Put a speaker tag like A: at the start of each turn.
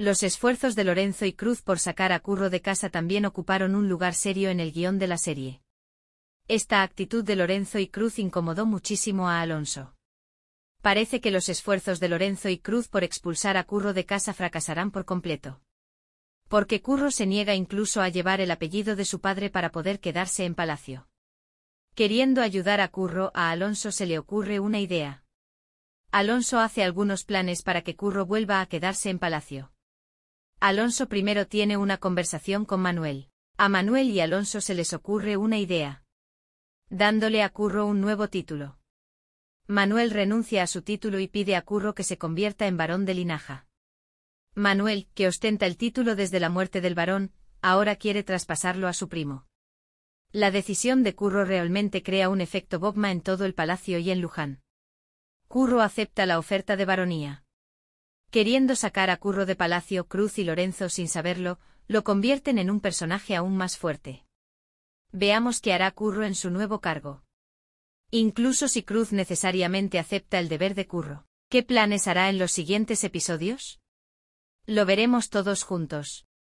A: Los esfuerzos de Lorenzo y Cruz por sacar a Curro de casa también ocuparon un lugar serio en el guión de la serie. Esta actitud de Lorenzo y Cruz incomodó muchísimo a Alonso. Parece que los esfuerzos de Lorenzo y Cruz por expulsar a Curro de casa fracasarán por completo. Porque Curro se niega incluso a llevar el apellido de su padre para poder quedarse en palacio. Queriendo ayudar a Curro, a Alonso se le ocurre una idea. Alonso hace algunos planes para que Curro vuelva a quedarse en palacio. Alonso primero tiene una conversación con Manuel. A Manuel y Alonso se les ocurre una idea. Dándole a Curro un nuevo título. Manuel renuncia a su título y pide a Curro que se convierta en varón de linaja. Manuel, que ostenta el título desde la muerte del varón, ahora quiere traspasarlo a su primo. La decisión de Curro realmente crea un efecto Bobma en todo el palacio y en Luján. Curro acepta la oferta de varonía. Queriendo sacar a Curro de Palacio, Cruz y Lorenzo sin saberlo, lo convierten en un personaje aún más fuerte. Veamos qué hará Curro en su nuevo cargo. Incluso si Cruz necesariamente acepta el deber de Curro. ¿Qué planes hará en los siguientes episodios? Lo veremos todos juntos.